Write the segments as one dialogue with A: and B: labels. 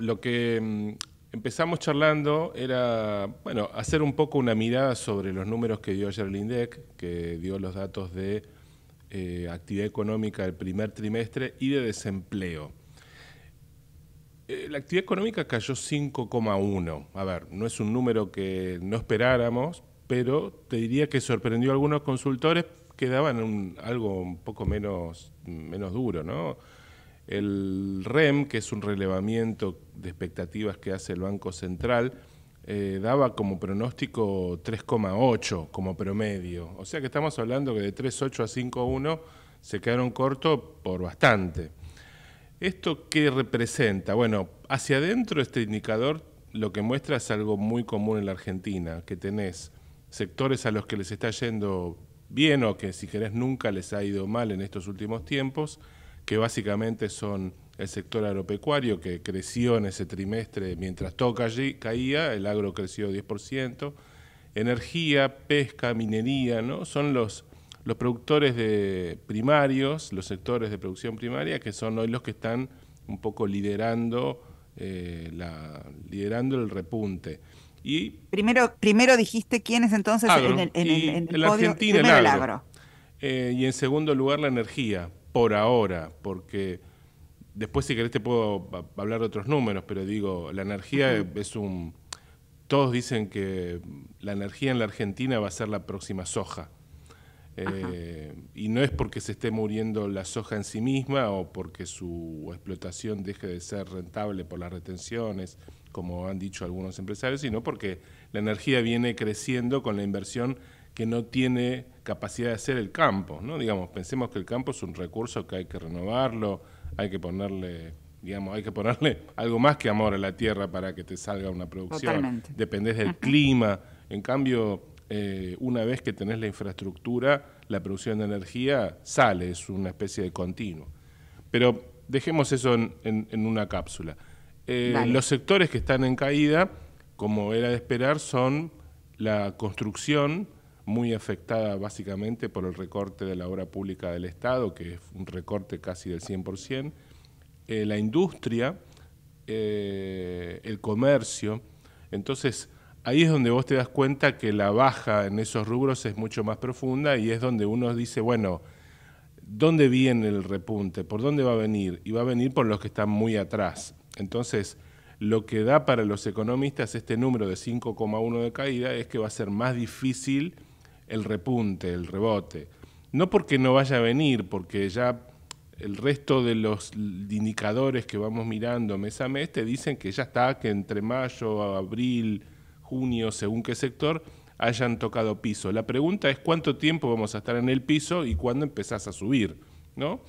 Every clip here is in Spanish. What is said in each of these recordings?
A: lo que mm, empezamos charlando era, bueno, hacer un poco una mirada sobre los números que dio ayer el INDEC, que dio los datos de eh, actividad económica del primer trimestre y de desempleo. Eh, la actividad económica cayó 5,1. A ver, no es un número que no esperáramos, pero te diría que sorprendió a algunos consultores que daban algo un poco menos, menos duro, ¿no? El REM, que es un relevamiento de expectativas que hace el Banco Central, eh, daba como pronóstico 3,8 como promedio. O sea que estamos hablando que de 3,8 a 5,1 se quedaron cortos por bastante. ¿Esto qué representa? Bueno, hacia adentro este indicador lo que muestra es algo muy común en la Argentina, que tenés sectores a los que les está yendo bien o que si querés nunca les ha ido mal en estos últimos tiempos, que básicamente son el sector agropecuario, que creció en ese trimestre, mientras todo caía, el agro creció 10%, energía, pesca, minería, ¿no? Son los, los productores de primarios, los sectores de producción primaria, que son hoy los que están un poco liderando, eh, liderando el repunte. Y primero, primero dijiste quiénes entonces en el, en en el, agro. Eh, y en segundo lugar la energía, por ahora, porque después si querés te puedo hablar de otros números, pero digo, la energía es un... Todos dicen que la energía en la Argentina va a ser la próxima soja. Eh, y no es porque se esté muriendo la soja en sí misma o porque su explotación deje de ser rentable por las retenciones, como han dicho algunos empresarios, sino porque la energía viene creciendo con la inversión que no tiene capacidad de hacer el campo, ¿no? Digamos, pensemos que el campo es un recurso que hay que renovarlo, hay que ponerle, digamos, hay que ponerle algo más que amor a la tierra para que te salga una producción. Dependés del clima. En cambio, eh, una vez que tenés la infraestructura, la producción de energía sale, es una especie de continuo. Pero dejemos eso en, una cápsula. Eh, los sectores que están en caída, como era de esperar, son la construcción, muy afectada básicamente por el recorte de la obra pública del Estado, que es un recorte casi del 100%, eh, la industria, eh, el comercio. Entonces, ahí es donde vos te das cuenta que la baja en esos rubros es mucho más profunda y es donde uno dice, bueno, ¿dónde viene el repunte? ¿Por dónde va a venir? Y va a venir por los que están muy atrás. Entonces, lo que da para los economistas este número de 5,1 de caída es que va a ser más difícil el repunte, el rebote. No porque no vaya a venir, porque ya el resto de los indicadores que vamos mirando mes a mes te dicen que ya está, que entre mayo, abril, junio, según qué sector, hayan tocado piso. La pregunta es cuánto tiempo vamos a estar en el piso y cuándo empezás a subir, ¿no?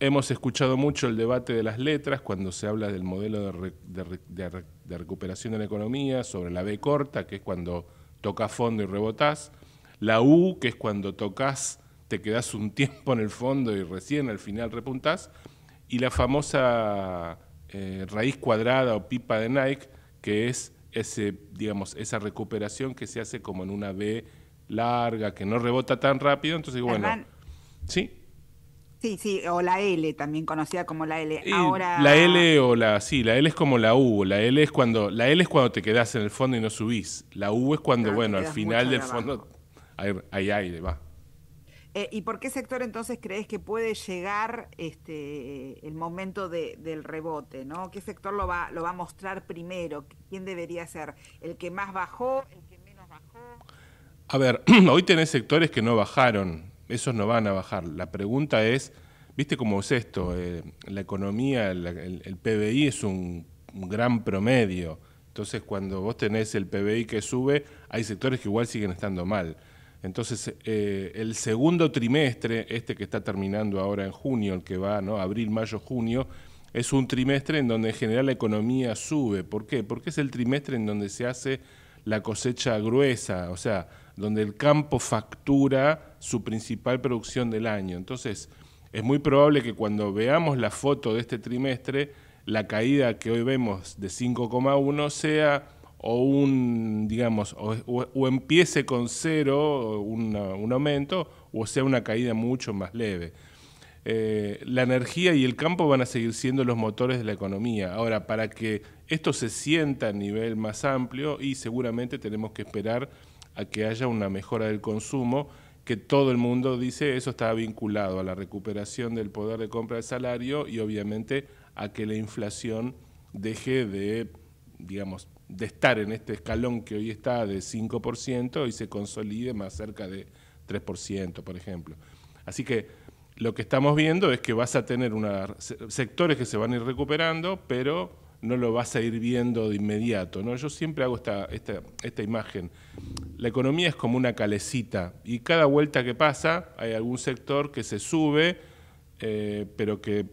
A: Hemos escuchado mucho el debate de las letras cuando se habla del modelo de, recuperación de la economía sobre la B corta, que es cuando toca fondo y rebotás. La U, que es cuando tocas, te quedás un tiempo en el fondo y recién al final repuntás. Y la famosa eh, raíz cuadrada o pipa de Nike, que es ese, digamos, esa recuperación que se hace como en una B larga, que no rebota tan rápido. Entonces, bueno, sí.
B: Sí, sí, o la L, también conocida como la L. Ahora... La
A: L o la, sí, la L es como la U, la L es cuando, la L es cuando te quedás en el fondo y no subís. La U es cuando, bueno, al final del fondo hay, aire, va.
B: Eh, ¿Y por qué sector entonces crees que puede llegar este, el momento del rebote? ¿Qué sector lo va, a mostrar primero? ¿Quién debería ser? ¿El que más bajó? ¿El que menos bajó?
A: A ver, hoy tenés sectores que no bajaron, esos no van a bajar. La pregunta es, ¿viste cómo es esto? Eh, la economía, el, PBI es un gran promedio. Entonces, cuando vos tenés el PBI que sube, hay sectores que igual siguen estando mal. Entonces, eh, el segundo trimestre, este que está terminando ahora en junio, el que va, ¿no? Abril, mayo, junio, es un trimestre en donde en general la economía sube. ¿Por qué? Porque es el trimestre en donde se hace la cosecha gruesa, o sea, donde el campo factura su principal producción del año. Entonces, es muy probable que cuando veamos la foto de este trimestre, la caída que hoy vemos de 5,1 sea o un, digamos, o, empiece con cero un, aumento, o sea una caída mucho más leve. Eh, la energía y el campo van a seguir siendo los motores de la economía. Ahora, para que esto se sienta a nivel más amplio y seguramente tenemos que esperar a que haya una mejora del consumo, que todo el mundo dice eso está vinculado a la recuperación del poder de compra del salario y obviamente a que la inflación deje de, digamos, de estar en este escalón que hoy está de 5% y se consolide más cerca de 3%, por ejemplo. Así que lo que estamos viendo es que vas a tener sectores que se van a ir recuperando, pero no lo vas a ir viendo de inmediato. ¿no? Yo siempre hago esta, esta, imagen. La economía es como una calecita y cada vuelta que pasa hay algún sector que se sube, eh, pero que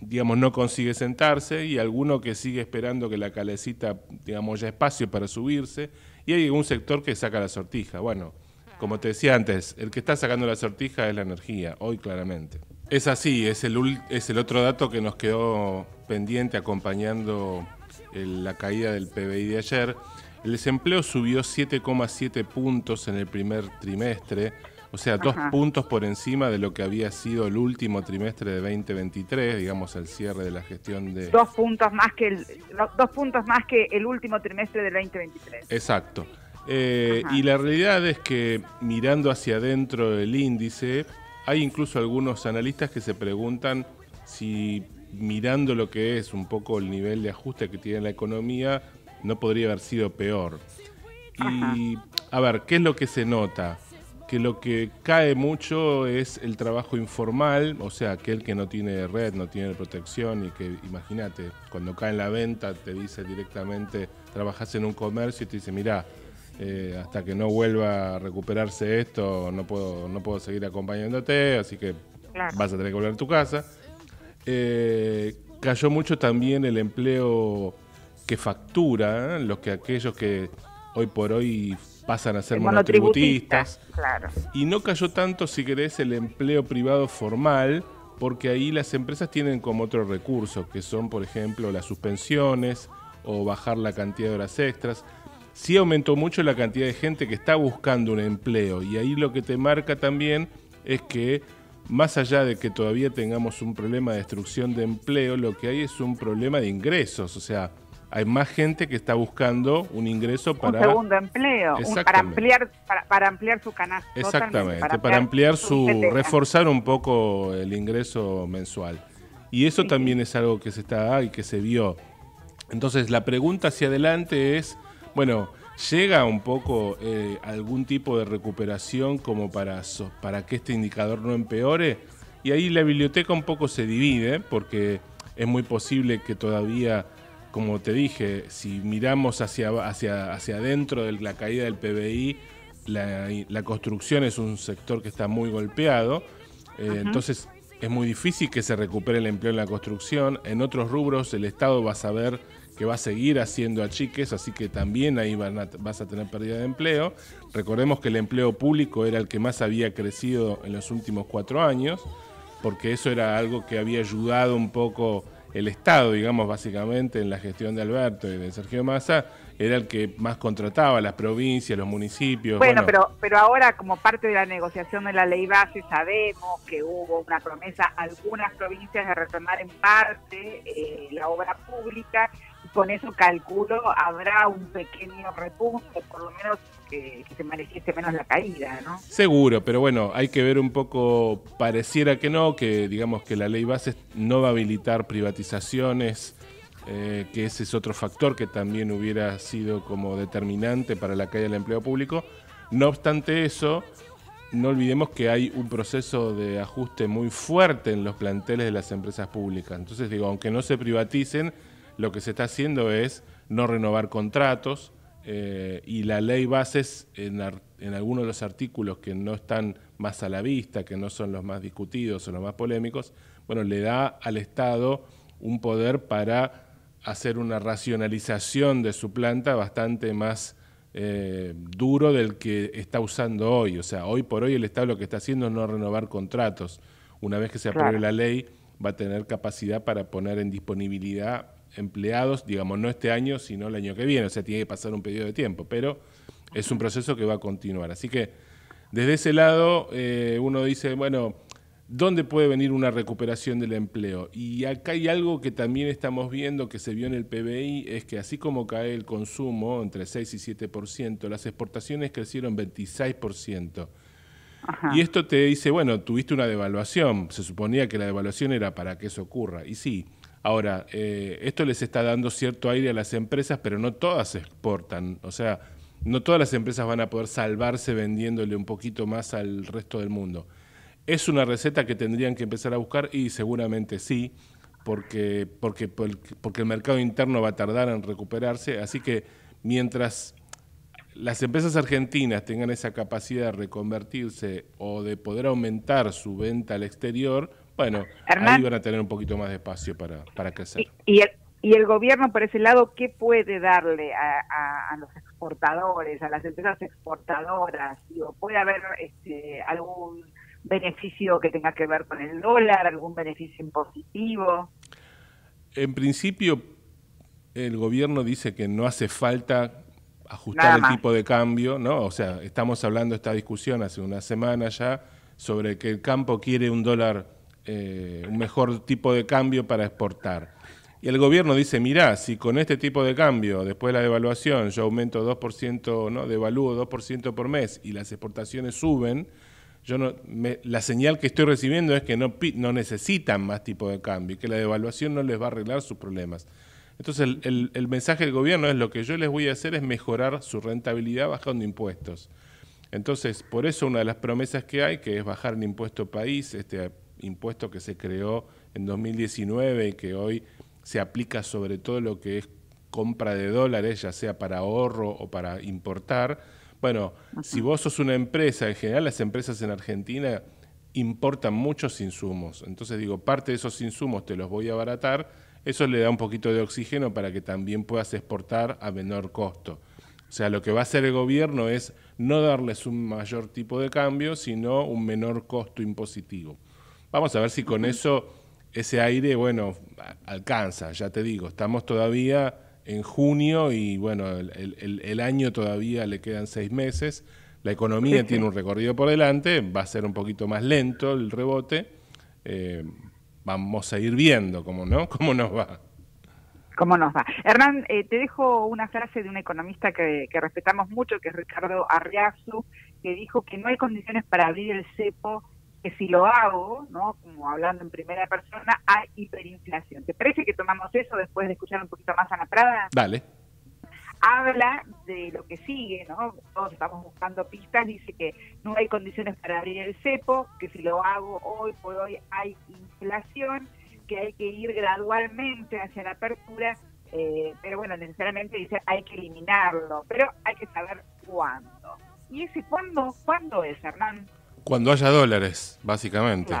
A: digamos, no consigue sentarse y alguno que sigue esperando que la calecita, digamos, ya espacio para subirse y hay un sector que saca la sortija. Bueno, como te decía antes, el que está sacando la sortija es la energía, hoy claramente. Es así, es el, es el otro dato que nos quedó pendiente acompañando la caída del PBI de ayer. El desempleo subió 7,7 puntos en el primer trimestre o sea, dos puntos por encima de lo que había sido el último trimestre de 2023, digamos el cierre de la gestión de dos
B: puntos más que el, dos puntos más que el último trimestre de 2023.
A: Exacto. Eh, y la realidad es que mirando hacia adentro del índice, hay incluso algunos analistas que se preguntan si mirando lo que es un poco el nivel de ajuste que tiene la economía, no podría haber sido peor. Y a ver, ¿qué es lo que se nota? que lo que cae mucho es el trabajo informal, o sea, aquel que no tiene red, no tiene protección y que, imagínate, cuando cae en la venta te dice directamente, trabajas en un comercio y te dice, mira, eh, hasta que no vuelva a recuperarse esto, no puedo, no puedo seguir acompañándote, así que vas a tener que volver a tu casa. Eh, cayó mucho también el empleo que factura, los que aquellos que hoy por hoy pasan a ser monotributistas. Y no cayó tanto, si querés, el empleo privado formal, porque ahí las empresas tienen como otro recurso, que son, por ejemplo, las suspensiones o bajar la cantidad de horas extras. Sí aumentó mucho la cantidad de gente que está buscando un empleo y ahí lo que te marca también es que más allá de que todavía tengamos un problema de destrucción de empleo, lo que hay es un problema de ingresos, o sea, hay más gente que está buscando un ingreso para... Un segundo
B: empleo, para, ampliar, para, ampliar su canasta. Exactamente, para, ampliar, su...
A: reforzar un poco el ingreso mensual. Y eso también es algo que se está y que se vio. Entonces la pregunta hacia adelante es, bueno, ¿llega un poco eh, algún tipo de recuperación como para, para que este indicador no empeore? Y ahí la biblioteca un poco se divide porque es muy posible que todavía como te dije, si miramos hacia, hacia, hacia adentro de la caída del PBI, la, construcción es un sector que está muy golpeado, eh, entonces es muy difícil que se recupere el empleo en la construcción. En otros rubros el Estado va a saber que va a seguir haciendo achiques, así que también ahí vas a tener pérdida de empleo. Recordemos que el empleo público era el que más había crecido en los últimos cuatro años, porque eso era algo que había ayudado un poco el Estado, digamos, básicamente en la gestión de Alberto y de Sergio Massa, era el que más contrataba las provincias, los municipios. Bueno, Pero,
B: pero ahora como parte de la negociación de la ley base sabemos que hubo una promesa a algunas provincias de retomar en parte eh, la obra pública con eso calculo habrá un pequeño repunte, por lo menos que, se mereciese menos la caída, ¿no?
A: Seguro, pero bueno, hay que ver un poco, pareciera que no, que digamos que la ley base no va a habilitar privatizaciones, eh, que ese es otro factor que también hubiera sido como determinante para la caída del empleo público. No obstante eso, no olvidemos que hay un proceso de ajuste muy fuerte en los planteles de las empresas públicas. Entonces, digo, aunque no se privaticen, lo que se está haciendo es no renovar contratos eh, y la ley bases en, algunos de los artículos que no están más a la vista, que no son los más discutidos o los más polémicos, bueno, le da al Estado un poder para hacer una racionalización de su planta bastante más eh, duro del que está usando hoy. O sea, hoy por hoy el Estado lo que está haciendo es no renovar contratos. Una vez que se apruebe la ley, va a tener capacidad para poner en disponibilidad empleados, digamos, no este año, sino el año que viene, o sea, tiene que pasar un periodo de tiempo, pero es un proceso que va a continuar. Así que desde ese lado eh, uno dice, bueno, ¿dónde puede venir una recuperación del empleo? Y acá hay algo que también estamos viendo que se vio en el PBI, es que así como cae el consumo entre 6 y 7%, las exportaciones crecieron 26%. Y esto te dice, bueno, tuviste una devaluación, se suponía que la devaluación era para que eso ocurra, y sí, Ahora, eh, esto les está dando cierto aire a las empresas, pero no todas exportan. O sea, no todas las empresas van a poder salvarse vendiéndole un poquito más al resto del mundo. ¿Es una receta que tendrían que empezar a buscar? Y seguramente sí, porque, porque, porque el mercado interno va a tardar en recuperarse. Así que mientras las empresas argentinas tengan esa capacidad de reconvertirse o de poder aumentar su venta al exterior, bueno, ahí van a tener un poquito más de espacio para, para crecer.
B: Y, el, gobierno, por ese lado, ¿qué puede darle a, los exportadores, a las empresas exportadoras? ¿Puede haber este, algún beneficio que tenga que ver con el dólar, algún beneficio impositivo?
A: En principio, el gobierno dice que no hace falta ajustar el tipo de cambio, ¿no? O sea, estamos hablando esta discusión hace una semana ya sobre que el campo quiere un dólar eh, un mejor tipo de cambio para exportar. Y el gobierno dice, mirá, si con este tipo de cambio, después de la devaluación, yo aumento 2%, ¿no? devalúo 2% por mes y las exportaciones suben, yo no, la señal que estoy recibiendo es que no, no necesitan más tipo de cambio y que la devaluación no les va a arreglar sus problemas. Entonces el, mensaje del gobierno es lo que yo les voy a hacer es mejorar su rentabilidad bajando impuestos. Entonces, por eso una de las promesas que hay, que es bajar el impuesto país, este, impuesto que se creó en 2019 y que hoy se aplica sobre todo lo que es compra de dólares, ya sea para ahorro o para importar. Bueno, si vos sos una empresa, en general las empresas en Argentina importan muchos insumos. Entonces digo, parte de esos insumos te los voy a abaratar, eso le da un poquito de oxígeno para que también puedas exportar a menor costo. O sea, lo que va a hacer el gobierno es no darles un mayor tipo de cambio, sino un menor costo impositivo. Vamos a ver si con eso ese aire, bueno, alcanza, ya te digo, estamos todavía en junio y bueno, el, año todavía le quedan seis meses, la economía tiene un recorrido por delante, va a ser un poquito más lento el rebote, eh, vamos a ir viendo cómo, ¿no? cómo nos va. ¿Cómo nos va? Hernán,
B: eh, te dejo una frase de un economista que, que respetamos mucho, que es Ricardo Arriazu, que dijo que no hay condiciones para abrir el cepo que si lo hago, ¿no? como hablando en primera persona, hay hiperinflación. ¿Te parece que tomamos eso después de escuchar un poquito más a la Prada? Dale. Habla de lo que sigue, ¿no? Todos estamos buscando pistas, dice que no hay condiciones para abrir el cepo, que si lo hago hoy por hoy hay inflación, que hay que ir gradualmente hacia la apertura, eh, pero bueno, necesariamente dice hay que eliminarlo, pero hay que saber cuándo. ¿Y ese cuándo, cuándo es, Hernán?
A: Cuando haya dólares, básicamente.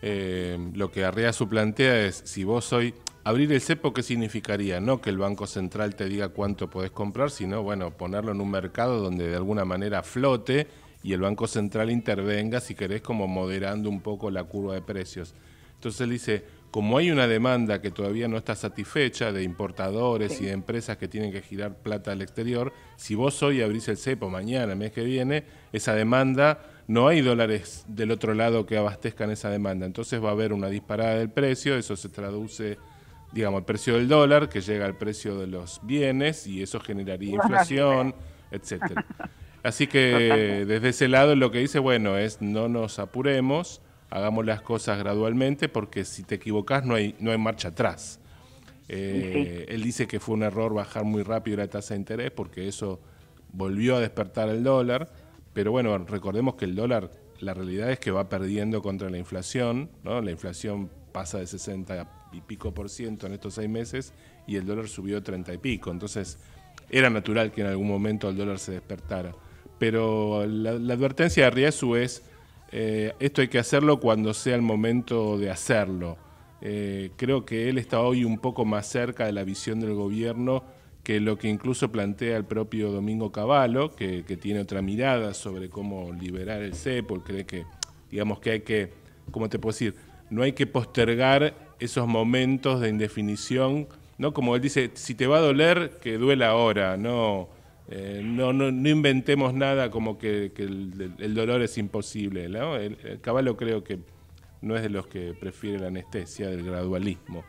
A: Eh, lo que su plantea es, si vos hoy... Abrir el cepo, ¿qué significaría? No que el Banco Central te diga cuánto podés comprar, sino, bueno, ponerlo en un mercado donde de alguna manera flote y el Banco Central intervenga, si querés, como moderando un poco la curva de precios. Entonces él dice, como hay una demanda que todavía no está satisfecha de importadores y de empresas que tienen que girar plata al exterior, si vos hoy abrís el cepo mañana, el mes que viene, esa demanda, no hay dólares del otro lado que abastezcan esa demanda. Entonces va a haber una disparada del precio, eso se traduce, digamos, el precio del dólar, que llega al precio de los bienes y eso generaría inflación, etc. Así que desde ese lado lo que dice, bueno, es no nos apuremos hagamos las cosas gradualmente porque si te equivocas no hay, no hay marcha atrás. Eh, él dice que fue un error bajar muy rápido la tasa de interés porque eso volvió a despertar el dólar, pero bueno, recordemos que el dólar, la realidad es que va perdiendo contra la inflación, ¿no? la inflación pasa de 60 y pico por ciento en estos seis meses y el dólar subió 30 y pico, entonces era natural que en algún momento el dólar se despertara. Pero la, la advertencia de Riesu es eh, esto hay que hacerlo cuando sea el momento de hacerlo. Eh, creo que él está hoy un poco más cerca de la visión del gobierno que lo que incluso plantea el propio Domingo Cavallo, que, tiene otra mirada sobre cómo liberar el CEPOL, cree que, digamos que hay que, ¿cómo te puedo decir? No hay que postergar esos momentos de indefinición, ¿no? Como él dice, si te va a doler, que duela ahora, no eh, no, no, inventemos nada como que, el, dolor es imposible. El, caballo creo que no es de los que prefiere la anestesia del gradualismo.